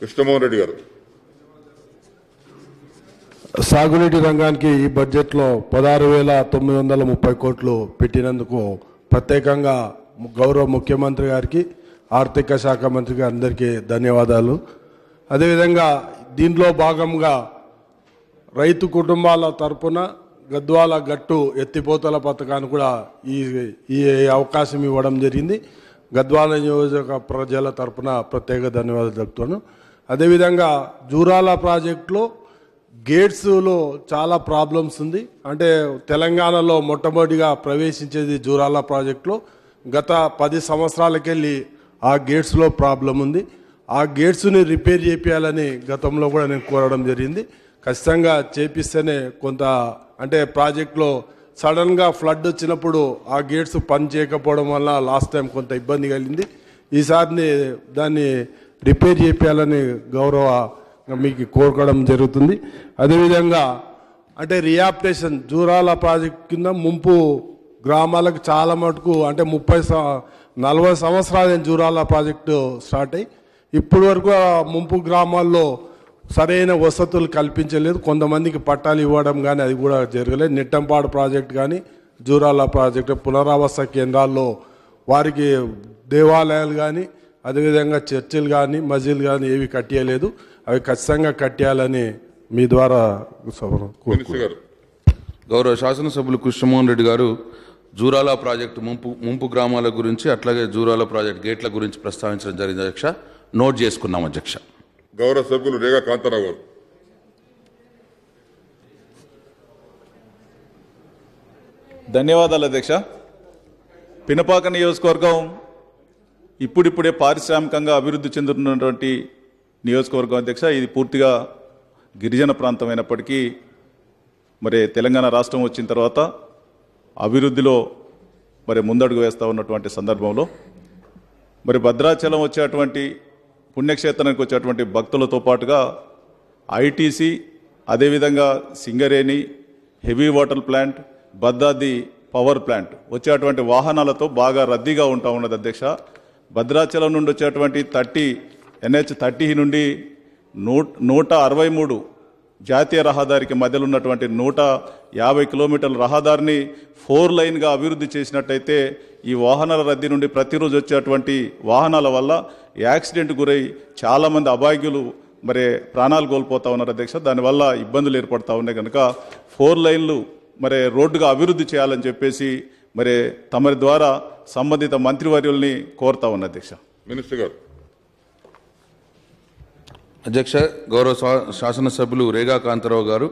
కృష్ణమోహన్ రెడ్డి గారు సాగునీటి రంగానికి ఈ బడ్జెట్లో పదహారు వేల తొమ్మిది వందల ముప్పై కోట్లు పెట్టినందుకు ప్రత్యేకంగా గౌరవ ముఖ్యమంత్రి గారికి ఆర్థిక శాఖ మంత్రికి అందరికీ ధన్యవాదాలు అదేవిధంగా దీనిలో భాగంగా రైతు కుటుంబాల తరపున గద్వాల గట్టు ఎత్తిపోతల పథకాన్ని కూడా ఈ ఈ అవకాశం ఇవ్వడం జరిగింది గద్వాల నియోజక ప్రజల తరపున ప్రత్యేక ధన్యవాదాలు తెలుపుతున్నాను అదేవిధంగా జూరాల ప్రాజెక్టులో గేట్స్లో చాలా ప్రాబ్లమ్స్ ఉంది అంటే తెలంగాణలో మొట్టమొదటిగా ప్రవేశించేది జూరాల ప్రాజెక్టులో గత పది సంవత్సరాలకెళ్ళి ఆ గేట్స్లో ప్రాబ్లం ఉంది ఆ గేట్స్ని రిపేర్ చేపించాలని గతంలో కూడా నేను కోరడం జరిగింది ఖచ్చితంగా చేపిస్తేనే కొంత అంటే ప్రాజెక్ట్లో సడన్గా ఫ్లడ్ వచ్చినప్పుడు ఆ గేట్స్ పని చేయకపోవడం వల్ల లాస్ట్ టైం కొంత ఇబ్బంది కలిగింది ఈసారిని దాన్ని రిపేర్ చేయాలని గౌరవ మీకు కోరుకోవడం జరుగుతుంది అదేవిధంగా అంటే రియాప్టేషన్ జూరాల ప్రాజెక్ట్ కింద ముంపు గ్రామాలకు చాలా మటుకు అంటే ముప్పై నలభై సంవత్సరాల జూరాల ప్రాజెక్టు స్టార్ట్ అయ్యి ఇప్పటి వరకు ముంపు గ్రామాల్లో సరైన వసతులు కల్పించలేదు కొంతమందికి పట్టాలు ఇవ్వడం కానీ అది కూడా జరగలేదు నిట్టంపాడు ప్రాజెక్ట్ కానీ జూరాల ప్రాజెక్టు పునరావాస కేంద్రాల్లో వారికి దేవాలయాలు కానీ అదేవిధంగా చర్చిలు కానీ మజిల్ కానీ ఏవి కట్టేయలేదు అవి ఖచ్చితంగా కట్టేయాలని మీ ద్వారా గౌరవ శాసనసభ్యులు కృష్ణమోహన్ రెడ్డి గారు జూరాల ప్రాజెక్టు ముంపు ముంపు గ్రామాల గురించి అట్లాగే జూరాల ప్రాజెక్టు గేట్ల గురించి ప్రస్తావించడం జరిగింది అధ్యక్ష నోట్ చేసుకున్నాం అధ్యక్ష గౌరవ సభ్యులు రేగా కాంతారావు గారు ధన్యవాదాలు అధ్యక్ష పినపాక నియోజకవర్గం ఇప్పుడిప్పుడే పారిశ్రామికంగా అభివృద్ధి చెందుతున్నటువంటి నియోజకవర్గం అధ్యక్ష ఇది పూర్తిగా గిరిజన ప్రాంతం అయినప్పటికీ మరి తెలంగాణ రాష్ట్రం వచ్చిన తర్వాత అభివృద్ధిలో మరి ముందడుగు వేస్తూ ఉన్నటువంటి సందర్భంలో మరి భద్రాచలం వచ్చేటువంటి పుణ్యక్షేత్రానికి వచ్చేటువంటి భక్తులతో పాటుగా ఐటీసీ అదేవిధంగా Singareni heavy water plant Bhadradri power plant వచ్చేటువంటి వాహనాలతో బాగా రద్దీగా ఉంటా ఉన్నది అధ్యక్ష భద్రాచలం నుండి వచ్చేటువంటి థర్టీ ఎన్హెచ్ థర్టీ నుండి నూట నూట అరవై మూడు జాతీయ రహదారికి మధ్యలో ఉన్నటువంటి నూట యాభై కిలోమీటర్ల రహదారిని ఫోర్ లైన్గా అభివృద్ధి చేసినట్టయితే ఈ వాహనాల రద్దీ నుండి ప్రతిరోజు వచ్చేటువంటి వాహనాల వల్ల యాక్సిడెంట్ గురై చాలామంది అభాగ్యులు మరి ప్రాణాలు కోల్పోతూ ఉన్నారు అధ్యక్ష దానివల్ల ఇబ్బందులు ఏర్పడతా ఉన్నాయి కనుక ఫోర్ లైన్లు మరి రోడ్డుగా అభివృద్ధి చేయాలని చెప్పేసి మరి తమరి ద్వారా సంబంధిత మంత్రివర్యుల్ని కోరుతా ఉన్న అధ్యక్ష మినిస్టర్ గారు అధ్యక్ష గౌరవ శాసనసభ్యులు రేగా కాంతారావు గారు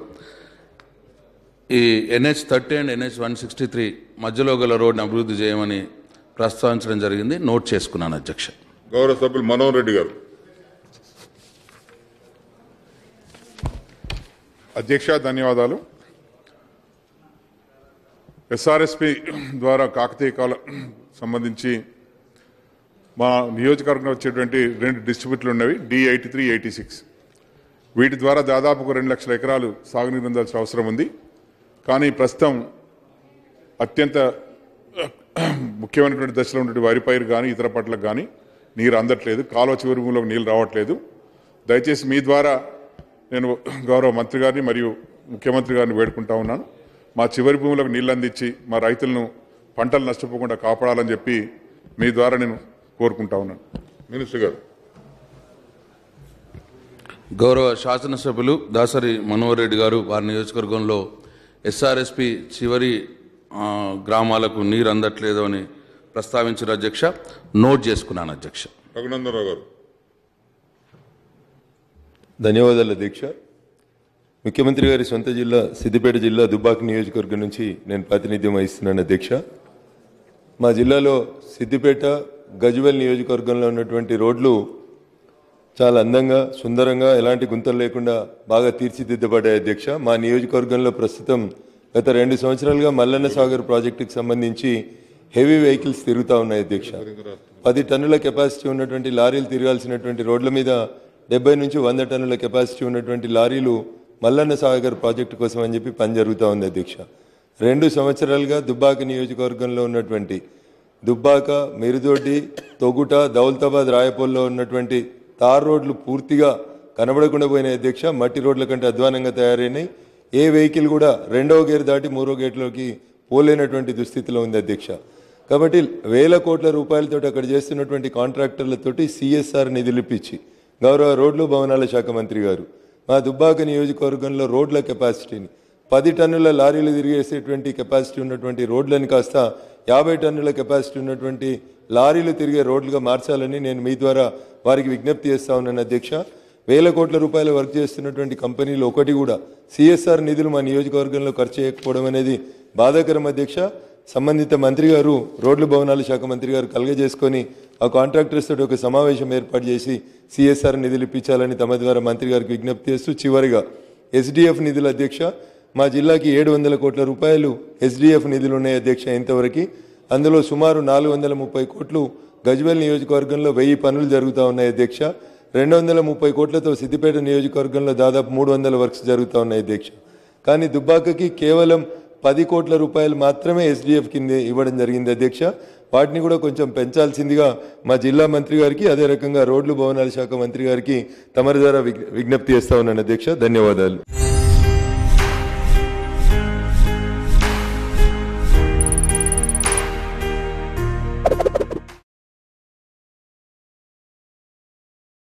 ఈ NH thirty and NH one sixty three మధ్యలో గల రోడ్ని అభివృద్ధి చేయమని ప్రస్తావించడం జరిగింది నోట్ చేసుకున్నాను అధ్యక్ష గౌరవ సభ్యులు మనోహర్ రెడ్డి గారు అధ్యక్ష ధన్యవాదాలు ఎస్ఆర్ఎస్పి ద్వారా కాకతీయ కాల సంబంధించి మా నియోజకవర్గంలో వచ్చేటువంటి రెండు డిస్ట్రిబ్యూట్లు ఉన్నవి D eighty three eighty six వీటి ద్వారా దాదాపుకు రెండు లక్షల ఎకరాలు సాగునీరు అందాల్సిన అవసరం ఉంది కానీ ప్రస్తుతం అత్యంత ముఖ్యమైనటువంటి దశలో ఉన్నటువంటి వరి పైరు కానీ ఇతర పట్లకు కానీ నీరు అందట్లేదు కాలువ చివరి భూములకు నీళ్ళు రావట్లేదు దయచేసి మీ ద్వారా నేను గౌరవ మంత్రి గారిని మరియు ముఖ్యమంత్రి గారిని వేడుకుంటా ఉన్నాను మా చివరి భూములకు నీళ్ళు అందించి మా రైతులను పంటలు నష్టపోకుండా కాపాడాలని చెప్పి మీ ద్వారా నేను కోరుకుంటా ఉన్నాను మినిస్టర్ గారు గౌరవ శాసనసభ్యులు దాసరి మనోహర్ రెడ్డి గారు వారి నియోజకవర్గంలో ఎస్ఆర్ఎస్పి చివరి గ్రామాలకు నీరు అందట్లేదు అని ప్రస్తావించిన అధ్యక్ష నోట్ చేసుకున్నాను అధ్యక్ష రఘునందనరావు గారు ధన్యవాదాలు దీక్ష ముఖ్యమంత్రి గారి సొంత జిల్లా సిద్దిపేట జిల్లా దుబాక్ నియోజకవర్గం నుంచి నేను ప్రాతినిధ్యం వహిస్తున్నాను అధ్యక్ష మా జిల్లాలో సిద్దిపేట గజ్వెల్ నియోజకవర్గంలో ఉన్నటువంటి రోడ్లు చాలా అందంగా సుందరంగా ఎలాంటి గుంతలు లేకుండా బాగా తీర్చిదిద్దబడ్డాయి అధ్యక్ష మా నియోజకవర్గంలో ప్రస్తుతం గత రెండు సంవత్సరాలుగా మల్లన్న సాగర్ ప్రాజెక్టుకి సంబంధించి హెవీ వెహికల్స్ తిరుగుతూ ఉన్నాయి అధ్యక్ష పది టన్నుల కెపాసిటీ ఉన్నటువంటి లారీలు తిరగాల్సినటువంటి రోడ్ల మీద డెబ్బై నుంచి వంద టన్నుల కెపాసిటీ ఉన్నటువంటి లారీలు మల్లన్న సాగర్ ప్రాజెక్టు కోసం అని చెప్పి పని జరుగుతూ ఉంది అధ్యక్ష రెండు సంవత్సరాలుగా దుబ్బాక నియోజకవర్గంలో ఉన్నటువంటి దుబ్బాక మెరుదొడ్డి తొగుట దౌలతాబాద్ రాయపూల్లో ఉన్నటువంటి తార్ రోడ్లు పూర్తిగా కనబడకుండా పోయిన అధ్యక్ష మట్టి రోడ్ల కంటే అధ్వానంగా తయారైనాయి ఏ వెహికల్ కూడా రెండవ గేర్ దాటి మూడో గేట్లోకి పోలేనటువంటి దుస్థితిలో ఉంది అధ్యక్ష కాబట్టి వేల కోట్ల రూపాయలతో అక్కడ చేస్తున్నటువంటి కాంట్రాక్టర్లతోటి సిఎస్ఆర్ నిధులు ఇప్పించి గౌరవ రోడ్లు భవనాల శాఖ మంత్రి గారు మా దుబ్బాక నియోజకవర్గంలో రోడ్ల కెపాసిటీని పది టన్నుల లారీలు తిరిగేసేటువంటి కెపాసిటీ ఉన్నటువంటి రోడ్లను కాస్త యాభై టన్నుల కెపాసిటీ ఉన్నటువంటి లారీలు తిరిగే రోడ్లుగా మార్చాలని నేను మీ ద్వారా వారికి విజ్ఞప్తి చేస్తా ఉన్నాను అధ్యక్ష వేల కోట్ల రూపాయలు వర్క్ చేస్తున్నటువంటి కంపెనీలు ఒకటి కూడా సిఎస్ఆర్ నిధులు మా నియోజకవర్గంలో ఖర్చు చేయకపోవడం అనేది బాధాకరం అధ్యక్ష సంబంధిత మంత్రి గారు రోడ్లు భవనాల శాఖ మంత్రి గారు కలగజేసుకొని ఆ కాంట్రాక్టర్స్ తోటి ఒక సమావేశం ఏర్పాటు చేసి సిఎస్ఆర్ నిధులు ఇప్పించాలని తమ ద్వారా మంత్రి గారికి విజ్ఞప్తి చేస్తూ చివరిగా ఎస్డిఎఫ్ నిధుల అధ్యక్ష మా జిల్లాకి ఏడు వందల కోట్ల రూపాయలు ఎస్డిఎఫ్ నిధులు ఉన్నాయి అధ్యక్ష ఇంతవరకు అందులో సుమారు నాలుగు వందల ముప్పై కోట్లు గజ్వేల్ నియోజకవర్గంలో వెయ్యి పనులు జరుగుతూ ఉన్నాయి అధ్యక్ష రెండు వందల ముప్పై కోట్లతో సిద్దిపేట నియోజకవర్గంలో దాదాపు మూడు వందల వర్క్స్ జరుగుతూ ఉన్నాయి అధ్యక్ష కానీ దుబ్బాకకి కేవలం పది కోట్ల రూపాయలు మాత్రమే ఎస్డిఎఫ్ కింద ఇవ్వడం జరిగింది అధ్యక్ష వాటిని కూడా కొంచెం పెంచాల్సిందిగా మా జిల్లా మంత్రి గారికి అదే రకంగా రోడ్లు భవనాల శాఖ మంత్రి గారికి తమరి ద్వారా విజ్ఞప్తి చేస్తా ఉన్నాను అధ్యక్ష ధన్యవాదాలు